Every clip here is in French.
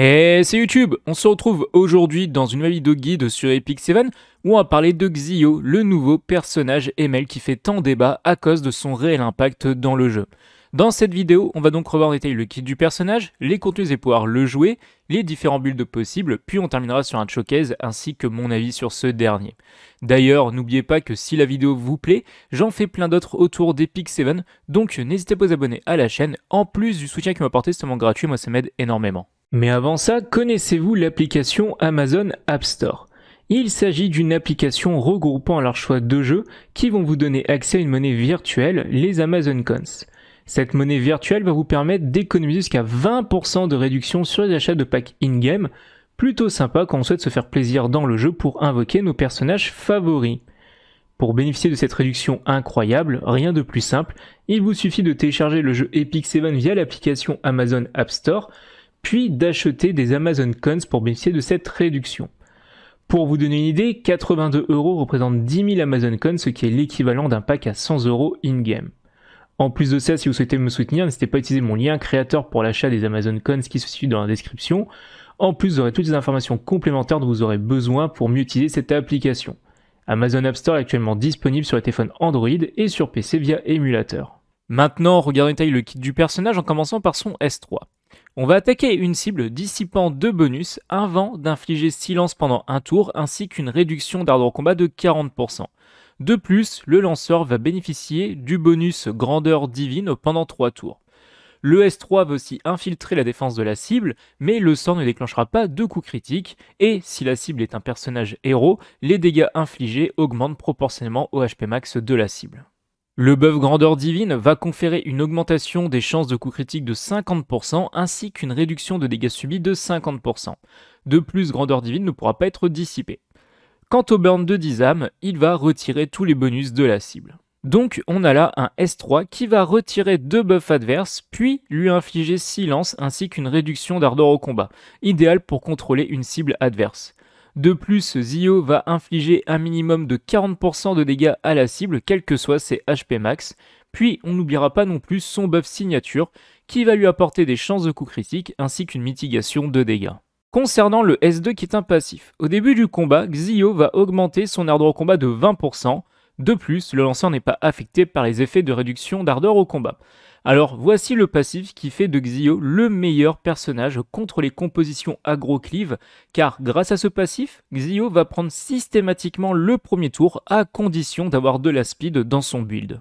Et eh, c'est YouTube On se retrouve aujourd'hui dans une nouvelle vidéo guide sur Epic 7 où on va parler de Xio, le nouveau personnage ML qui fait tant débat à cause de son réel impact dans le jeu. Dans cette vidéo, on va donc revoir en détail le kit du personnage, les contenus et pouvoir le jouer, les différents builds possibles, puis on terminera sur un showcase ainsi que mon avis sur ce dernier. D'ailleurs, n'oubliez pas que si la vidéo vous plaît, j'en fais plein d'autres autour d'Epic 7, donc n'hésitez pas à vous abonner à la chaîne, en plus du soutien qu'il m'apportez ce moment gratuit, moi ça m'aide énormément. Mais avant ça, connaissez-vous l'application Amazon App Store Il s'agit d'une application regroupant leur choix de jeux qui vont vous donner accès à une monnaie virtuelle, les Amazon Cons. Cette monnaie virtuelle va vous permettre d'économiser jusqu'à 20% de réduction sur les achats de packs in-game, plutôt sympa quand on souhaite se faire plaisir dans le jeu pour invoquer nos personnages favoris. Pour bénéficier de cette réduction incroyable, rien de plus simple, il vous suffit de télécharger le jeu Epic Seven via l'application Amazon App Store, puis d'acheter des Amazon Cons pour bénéficier de cette réduction. Pour vous donner une idée, 82 euros représentent 10 000 Amazon Cons, ce qui est l'équivalent d'un pack à 100 euros in-game. En plus de ça, si vous souhaitez me soutenir, n'hésitez pas à utiliser mon lien créateur pour l'achat des Amazon Cons qui se situe dans la description. En plus, vous aurez toutes les informations complémentaires dont vous aurez besoin pour mieux utiliser cette application. Amazon App Store est actuellement disponible sur les téléphones Android et sur PC via émulateur. Maintenant, regardons en détail le kit du personnage en commençant par son S3. On va attaquer une cible dissipant deux bonus avant d'infliger silence pendant un tour ainsi qu'une réduction d'ardeur combat de 40%. De plus, le lanceur va bénéficier du bonus grandeur divine pendant 3 tours. Le S3 va aussi infiltrer la défense de la cible, mais le sort ne déclenchera pas de coups critiques, et si la cible est un personnage héros, les dégâts infligés augmentent proportionnellement au HP max de la cible. Le buff grandeur divine va conférer une augmentation des chances de coup critique de 50% ainsi qu'une réduction de dégâts subis de 50%. De plus, grandeur divine ne pourra pas être dissipée. Quant au burn de âmes, il va retirer tous les bonus de la cible. Donc on a là un S3 qui va retirer deux buffs adverses, puis lui infliger silence ainsi qu'une réduction d'ardeur au combat, idéal pour contrôler une cible adverse. De plus, Zio va infliger un minimum de 40% de dégâts à la cible, quel que soit ses HP max. Puis on n'oubliera pas non plus son buff signature, qui va lui apporter des chances de coups critiques ainsi qu'une mitigation de dégâts. Concernant le S2 qui est un passif, au début du combat, Xio va augmenter son ardeur au combat de 20%. De plus, le lanceur n'est pas affecté par les effets de réduction d'ardeur au combat. Alors voici le passif qui fait de Xio le meilleur personnage contre les compositions agro clive car grâce à ce passif, Xio va prendre systématiquement le premier tour à condition d'avoir de la speed dans son build.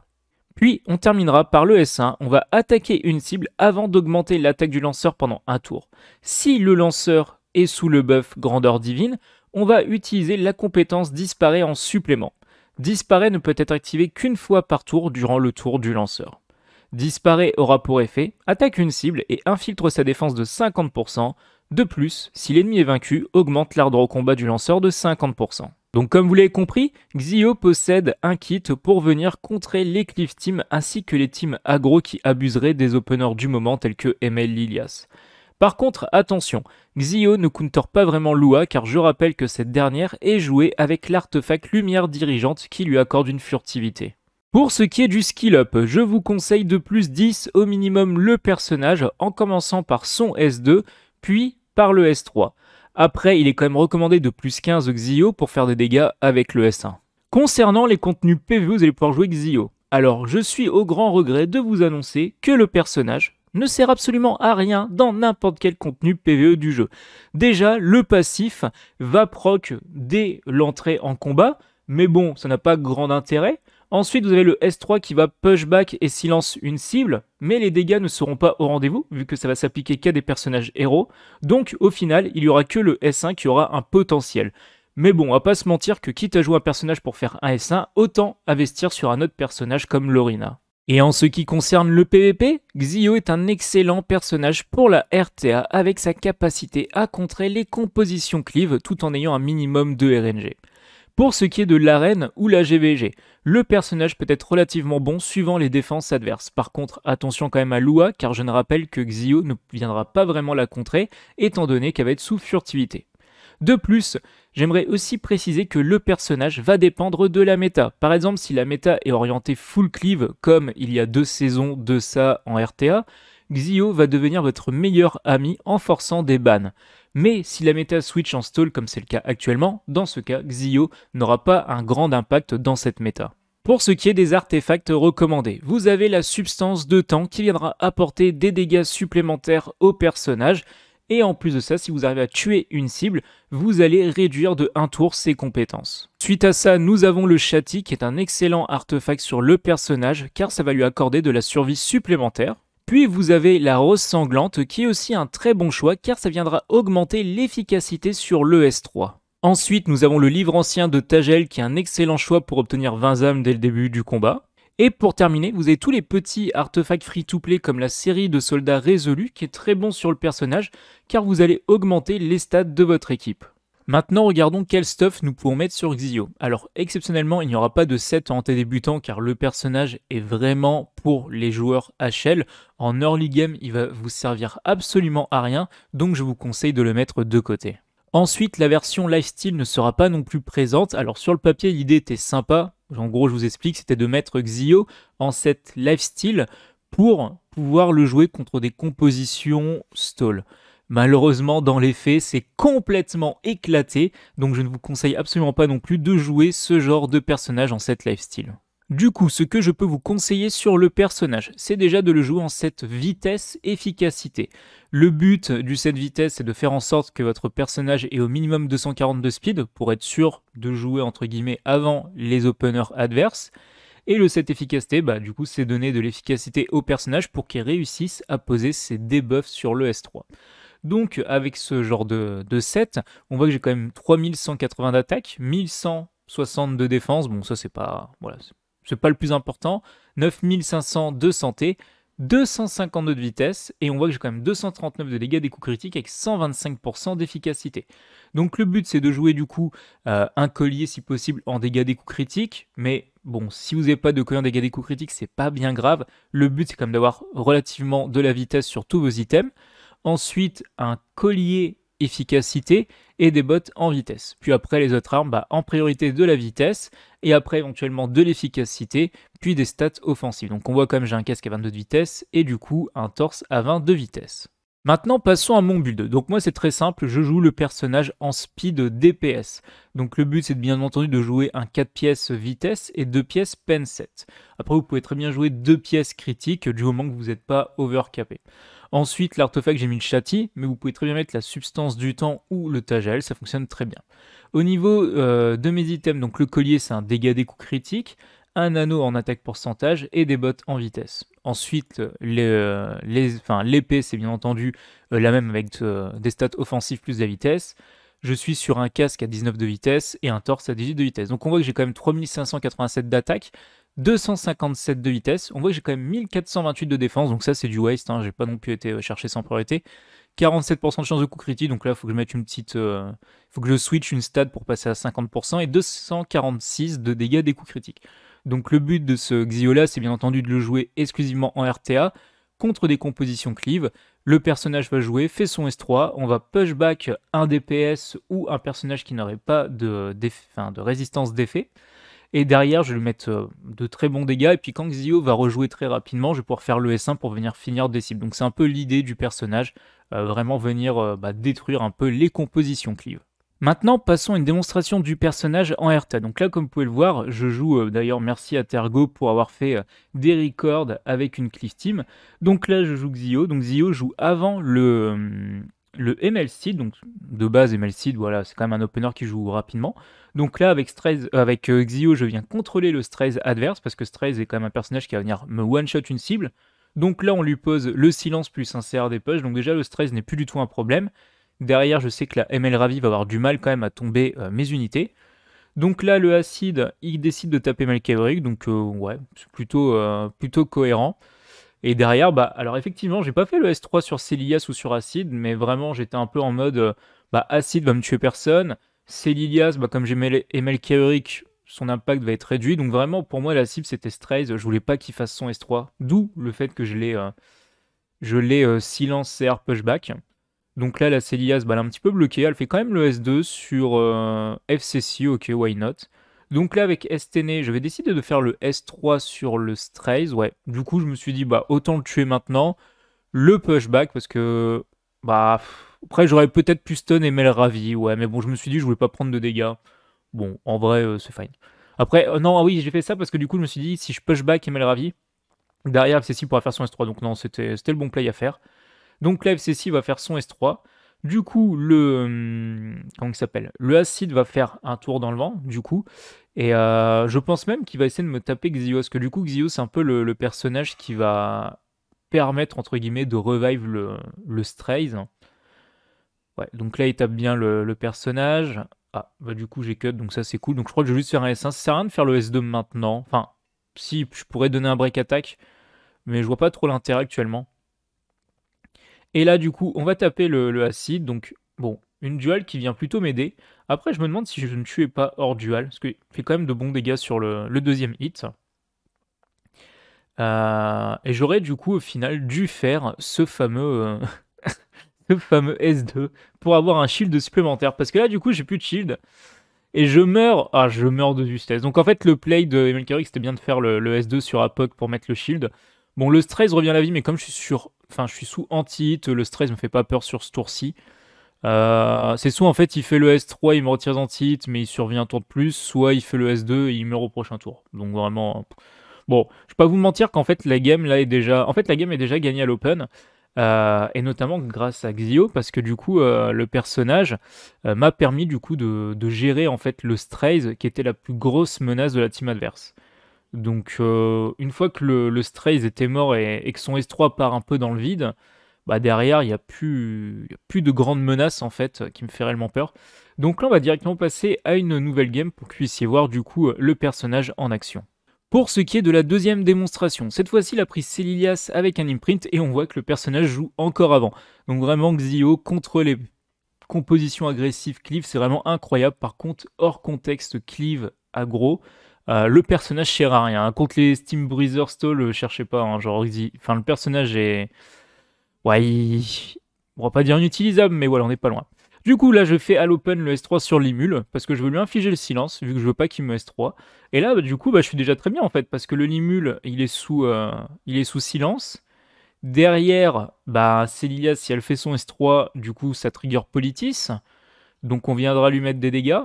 Puis on terminera par le S1, on va attaquer une cible avant d'augmenter l'attaque du lanceur pendant un tour. Si le lanceur est sous le buff grandeur divine, on va utiliser la compétence disparaît en supplément. Disparaît ne peut être activé qu'une fois par tour durant le tour du lanceur. Disparaît aura pour effet, attaque une cible et infiltre sa défense de 50%. De plus, si l'ennemi est vaincu, augmente l'ardeur au combat du lanceur de 50%. Donc comme vous l'avez compris, Xio possède un kit pour venir contrer les Cliff Team ainsi que les teams agro qui abuseraient des openers du moment tels que ML Lilias. Par contre, attention, Xio ne counter pas vraiment Lua car je rappelle que cette dernière est jouée avec l'artefact lumière dirigeante qui lui accorde une furtivité. Pour ce qui est du skill up, je vous conseille de plus 10 au minimum le personnage en commençant par son S2 puis par le S3. Après, il est quand même recommandé de plus 15 Xio pour faire des dégâts avec le S1. Concernant les contenus PvE, vous allez pouvoir jouer Xio. Alors, je suis au grand regret de vous annoncer que le personnage, ne sert absolument à rien dans n'importe quel contenu PvE du jeu. Déjà, le passif va proc dès l'entrée en combat, mais bon, ça n'a pas grand intérêt. Ensuite, vous avez le S3 qui va pushback et silence une cible, mais les dégâts ne seront pas au rendez-vous, vu que ça va s'appliquer qu'à des personnages héros. Donc, au final, il n'y aura que le S1 qui aura un potentiel. Mais bon, va pas se mentir que quitte à jouer un personnage pour faire un S1, autant investir sur un autre personnage comme Lorina. Et en ce qui concerne le PvP, Xio est un excellent personnage pour la RTA avec sa capacité à contrer les compositions cleave tout en ayant un minimum de RNG. Pour ce qui est de l'arène ou la GVG, le personnage peut être relativement bon suivant les défenses adverses. Par contre, attention quand même à Lua, car je ne rappelle que Xio ne viendra pas vraiment la contrer, étant donné qu'elle va être sous furtivité. De plus, j'aimerais aussi préciser que le personnage va dépendre de la méta. Par exemple, si la méta est orientée full cleave, comme il y a deux saisons de ça en RTA, Xio va devenir votre meilleur ami en forçant des bans mais si la méta switch en stall comme c'est le cas actuellement, dans ce cas, Xio n'aura pas un grand impact dans cette méta. Pour ce qui est des artefacts recommandés, vous avez la substance de temps qui viendra apporter des dégâts supplémentaires au personnage, et en plus de ça, si vous arrivez à tuer une cible, vous allez réduire de un tour ses compétences. Suite à ça, nous avons le châti qui est un excellent artefact sur le personnage car ça va lui accorder de la survie supplémentaire. Puis vous avez la rose sanglante qui est aussi un très bon choix car ça viendra augmenter l'efficacité sur le s 3 Ensuite, nous avons le livre ancien de Tagel qui est un excellent choix pour obtenir 20 âmes dès le début du combat. Et pour terminer, vous avez tous les petits artefacts free-to-play comme la série de soldats résolus qui est très bon sur le personnage car vous allez augmenter les stats de votre équipe. Maintenant, regardons quel stuff nous pouvons mettre sur Xio. Alors, exceptionnellement, il n'y aura pas de set en débutant car le personnage est vraiment pour les joueurs HL. En early game, il va vous servir absolument à rien, donc je vous conseille de le mettre de côté. Ensuite, la version lifestyle ne sera pas non plus présente. Alors sur le papier, l'idée était sympa. En gros, je vous explique, c'était de mettre Xio en set lifestyle pour pouvoir le jouer contre des compositions stall. Malheureusement, dans les faits, c'est complètement éclaté, donc je ne vous conseille absolument pas non plus de jouer ce genre de personnage en set lifestyle. Du coup, ce que je peux vous conseiller sur le personnage, c'est déjà de le jouer en cette vitesse-efficacité. Le but du set vitesse, c'est de faire en sorte que votre personnage ait au minimum 242 speed pour être sûr de jouer entre guillemets avant les openers adverses. Et le set efficacité, bah, du coup, c'est donner de l'efficacité au personnage pour qu'il réussisse à poser ses debuffs sur le S3. Donc avec ce genre de, set, on voit que j'ai quand même 3180 d'attaque, 1160 de défense, bon ça c'est pas pas le plus important, 9500 de santé, 252 de vitesse et on voit que j'ai quand même 239 de dégâts des coups critiques avec 125% d'efficacité. Donc le but c'est de jouer du coup euh, un collier si possible en dégâts des coups critiques, mais bon si vous n'avez pas de collier en dégâts des coups critiques c'est pas bien grave, le but c'est quand même d'avoir relativement de la vitesse sur tous vos items ensuite un collier efficacité et des bottes en vitesse. Puis après les autres armes, bah, en priorité de la vitesse et après éventuellement de l'efficacité, puis des stats offensives. Donc on voit comme j'ai un casque à 22 de vitesse et du coup un torse à 22 de vitesse. Maintenant, passons à mon build. Donc moi, c'est très simple, je joue le personnage en speed DPS. Donc le but, c'est bien entendu de jouer un 4 pièces vitesse et 2 pièces pen set. Après, vous pouvez très bien jouer 2 pièces critiques du moment que vous n'êtes pas overcapé. Ensuite, l'artefact, j'ai mis le châti, mais vous pouvez très bien mettre la substance du temps ou le tagel, ça fonctionne très bien. Au niveau euh, de mes items, donc le collier, c'est un dégât des coups critiques, un anneau en attaque pourcentage et des bottes en vitesse. Ensuite, euh, euh, l'épée, les, c'est bien entendu la même avec des stats offensives plus de la vitesse je suis sur un casque à 19 de vitesse et un torse à 18 de vitesse. Donc on voit que j'ai quand même 3587 d'attaque, 257 de vitesse. On voit que j'ai quand même 1428 de défense, donc ça c'est du waste, hein. j'ai pas non plus été euh, chercher sans priorité. 47% de chance de coup critique, donc là il faut que je mette une petite. Euh, faut que je switch une stat pour passer à 50%, et 246 de dégâts des coups critiques. Donc le but de ce Xiola, c'est bien entendu de le jouer exclusivement en RTA contre des compositions cleave. Le personnage va jouer, fait son S3, on va push back un DPS ou un personnage qui n'aurait pas de, de résistance d'effet. Et derrière, je vais lui mettre euh, de très bons dégâts. Et puis quand Xio va rejouer très rapidement, je vais pouvoir faire le S1 pour venir finir des cibles. Donc c'est un peu l'idée du personnage, euh, vraiment venir euh, bah, détruire un peu les compositions Clive. Maintenant, passons à une démonstration du personnage en RTA. Donc là, comme vous pouvez le voir, je joue, d'ailleurs merci à Tergo pour avoir fait des records avec une Cleave Team. Donc là, je joue Xio. Donc Xio joue avant le, le MLC, donc de base MLC, voilà, c'est quand même un opener qui joue rapidement. Donc là, avec, euh, avec euh, Xio, je viens contrôler le stress adverse, parce que stress est quand même un personnage qui va venir me one-shot une cible. Donc là, on lui pose le silence plus un CR des push, donc déjà le stress n'est plus du tout un problème. Derrière, je sais que la ML Ravi va avoir du mal quand même à tomber euh, mes unités. Donc là, le acide, il décide de taper Malkavrig, donc ouais, c'est plutôt, plutôt cohérent. Et derrière, bah, alors effectivement, j'ai pas fait le S3 sur Célias ou sur Acid, mais vraiment, j'étais un peu en mode euh, bah, Acid va me tuer personne. Célias bah, comme j'aimais Emel son impact va être réduit. Donc vraiment, pour moi, la cible, c'était Straze. Je voulais pas qu'il fasse son S3. D'où le fait que je l'ai, euh, je euh, pushback. Donc là, la Célias bah, elle est un petit peu bloquée. Elle fait quand même le S2 sur FCC. Ok, why not donc là, avec STN, e, vais décider de faire le S3 sur le Strays. Ouais, du coup, je me suis dit, bah, autant le tuer maintenant. Le pushback, parce que, bah, après, j'aurais peut-être pu stun et ravi. Ouais, mais bon, je me suis dit, je voulais pas prendre de dégâts. Bon, en vrai, euh, c'est fine. Après, euh, non, ah oui, j'ai fait ça parce que du coup, je me suis dit, si je pushback et ravi, derrière, FCC pourra faire son S3. Donc non, c'était le bon play à faire. Donc là, FCC va faire son S3. Du coup, le euh, comment il s'appelle Le acide va faire un tour dans le vent, du coup. Et euh, je pense même qu'il va essayer de me taper Xio, parce que du coup, Xio, c'est un peu le, personnage qui va permettre, entre guillemets, de revive le, le Strays. Ouais, donc là, il tape bien le, personnage. Ah, bah du coup, j'ai cut, donc ça, c'est cool. Donc je crois que je vais juste faire un S1. Ça à rien de faire le S2 maintenant. Enfin, si, je pourrais donner un break attack, mais je vois pas trop l'intérêt actuellement. Et là, du coup, on va taper le, acide. Donc, bon, une dual qui vient plutôt m'aider. Après, je me demande si je ne tuais pas hors dual, parce qu'il fait quand même de bons dégâts sur le, deuxième hit. Euh, et j'aurais du coup au final dû faire ce fameux, euh, fameux S2 pour avoir un shield supplémentaire. Parce que là, du coup, j'ai plus de shield. Et je meurs. Ah, je meurs de justesse. Donc en fait, le play de Emil c'était bien de faire le, le S2 sur Apoc pour mettre le shield. Bon, le stress revient à la vie, mais comme je suis sur enfin, je suis sous anti-hit, le stress me fait pas peur sur ce tour-ci. Euh, c'est soit en fait il fait le S3, il me retire anti hit mais il survient un tour de plus, soit il fait le S2 et il meurt au prochain tour. Donc vraiment. Bon, je peux pas vous mentir qu'en fait la game là est déjà. En fait la game est déjà gagnée à l'open. Euh, et notamment grâce à Xio, parce que du coup, euh, le personnage m'a permis du coup de, gérer en fait le Strays, qui était la plus grosse menace de la team adverse. Donc, euh, une fois que le, Stray était mort et, que son S3 part un peu dans le vide, bah derrière, il n'y a, plus, a plus de grandes menaces en fait qui me fait réellement peur. Donc là, on va directement passer à une nouvelle game pour que vous puissiez voir du coup le personnage en action. Pour ce qui est de la deuxième démonstration, cette fois-ci la prise Celilias avec un imprint et on voit que le personnage joue encore avant. Donc vraiment Xio contre les compositions agressives Cleave, c'est vraiment incroyable. Par contre, hors contexte Cleave aggro, euh, le personnage sert à rien. Contre les Steam bruiser Stall, euh, cherchez pas. Hein. genre, enfin, le personnage est. Ouais, on va pas dire inutilisable, mais voilà, on n'est pas loin. Du coup, là, je fais à l'open le S3 sur l'Imul, parce que je veux lui infliger le silence, vu que je veux pas qu'il me S3. Et là, bah, du coup, bah, je suis déjà très bien, en fait, parce que le Limul, il est sous, euh, il est sous silence. Derrière, bah, Célilia, si elle fait son S3, du coup, ça trigger Politis. Donc, on viendra lui mettre des dégâts.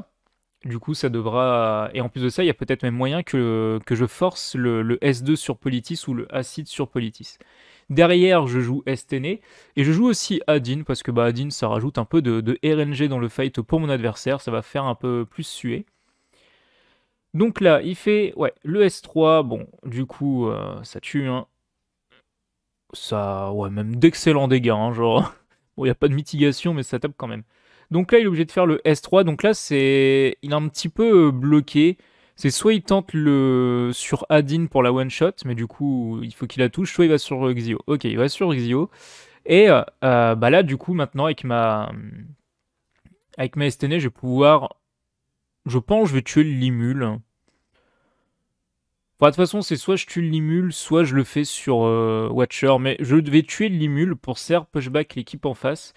Du coup, ça devra. Et en plus de ça, il y a peut-être même moyen que, que je force le, S2 sur Politis ou le Acid sur Politis. Derrière, je joue STN e et je joue aussi Adin parce que bah, Adin ça rajoute un peu de, RNG dans le fight pour mon adversaire, ça va faire un peu plus suer. Donc là, il fait ouais, le S3, bon, du coup, euh, ça tue, hein. Ça, ouais, même d'excellents dégâts, hein, genre. Bon, il n'y a pas de mitigation, mais ça tape quand même. Donc là, il est obligé de faire le S3. Donc là, c'est il est un petit peu euh, bloqué. C'est soit il tente le sur Adin pour la one shot, mais du coup, il faut qu'il la touche, soit il va sur euh, Xio. Ok, il va sur Xio. Et euh, bah là, du coup, maintenant, avec ma, avec ma STN, je vais pouvoir. Je pense je vais tuer le Limul. de toute façon, c'est soit je tue le Limul, soit je le fais sur Watcher. Mais je devais tuer le Limul pour serre pushback l'équipe en face.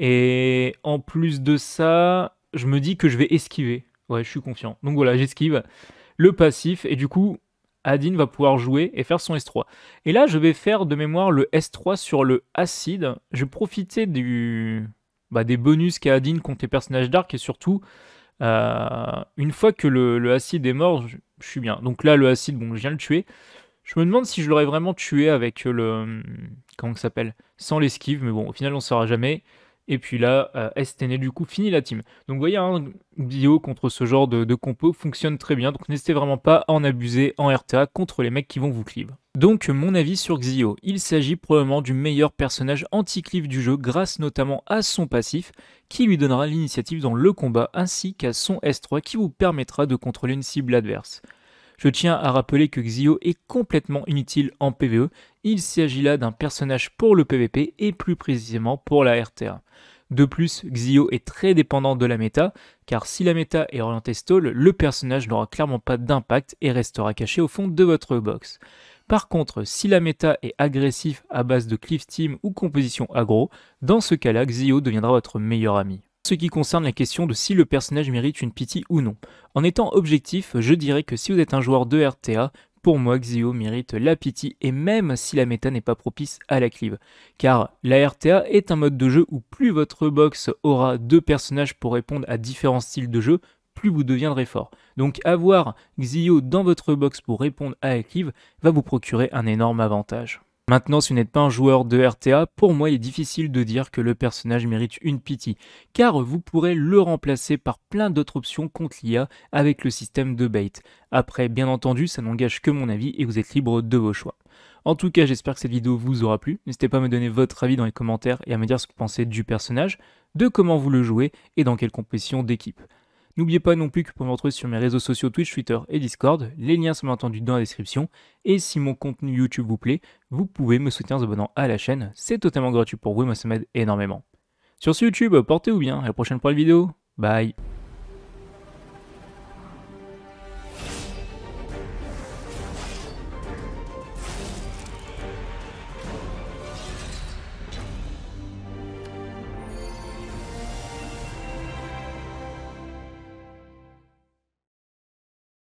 Et en plus de ça, je me dis que je vais esquiver. Ouais, je suis confiant. Donc voilà, j'esquive le passif et du coup, Adin va pouvoir jouer et faire son S3. Et là, je vais faire de mémoire le S3 sur le acide. Je vais profiter du... Bah, des bonus qu'a Adine contre les personnages d'arc et surtout, euh, une fois que le, le acide est mort, je, suis bien. Donc là, le acide, bon, je viens le tuer. Je me demande si je l'aurais vraiment tué avec le... Comment ça s'appelle Sans l'esquive, mais bon, au final, on ne saura jamais. Et puis là, euh, STN du coup finit la team. Donc vous voyez, un hein, contre ce genre de, de, compo fonctionne très bien. Donc n'hésitez vraiment pas à en abuser en RTA contre les mecs qui vont vous cleave. Donc mon avis sur Xio, il s'agit probablement du meilleur personnage anti-cleave du jeu grâce notamment à son passif qui lui donnera l'initiative dans le combat ainsi qu'à son S3 qui vous permettra de contrôler une cible adverse. Je tiens à rappeler que Xio est complètement inutile en PvE, il s'agit là d'un personnage pour le PvP et plus précisément pour la RTA. De plus, Xio est très dépendant de la méta, car si la méta est orientée stall, le personnage n'aura clairement pas d'impact et restera caché au fond de votre box. Par contre, si la méta est agressif à base de cliff team ou composition aggro, dans ce cas-là, Xio deviendra votre meilleur ami ce qui concerne la question de si le personnage mérite une pitié ou non. En étant objectif, je dirais que si vous êtes un joueur de RTA, pour moi, Xio mérite la pitié et même si la méta n'est pas propice à la clive. Car la RTA est un mode de jeu où plus votre box aura deux personnages pour répondre à différents styles de jeu, plus vous deviendrez fort. Donc avoir Xio dans votre box pour répondre à la clive va vous procurer un énorme avantage. Maintenant, si vous n'êtes pas un joueur de RTA, pour moi, il est difficile de dire que le personnage mérite une pitié, car vous pourrez le remplacer par plein d'autres options contre l'IA avec le système de bait. Après, bien entendu, ça n'engage que mon avis et vous êtes libre de vos choix. En tout cas, j'espère que cette vidéo vous aura plu. N'hésitez pas à me donner votre avis dans les commentaires et à me dire ce que vous pensez du personnage, de comment vous le jouez et dans quelle compétition d'équipe. N'oubliez pas non plus que vous pouvez me retrouver sur mes réseaux sociaux Twitch, Twitter et Discord. Les liens sont bien dans la description. Et si mon contenu YouTube vous plaît, vous pouvez me soutenir en vous abonnant à la chaîne. C'est totalement gratuit pour vous et moi ça m'aide énormément. Sur ce YouTube, portez-vous bien. À la prochaine pour une vidéo. Bye.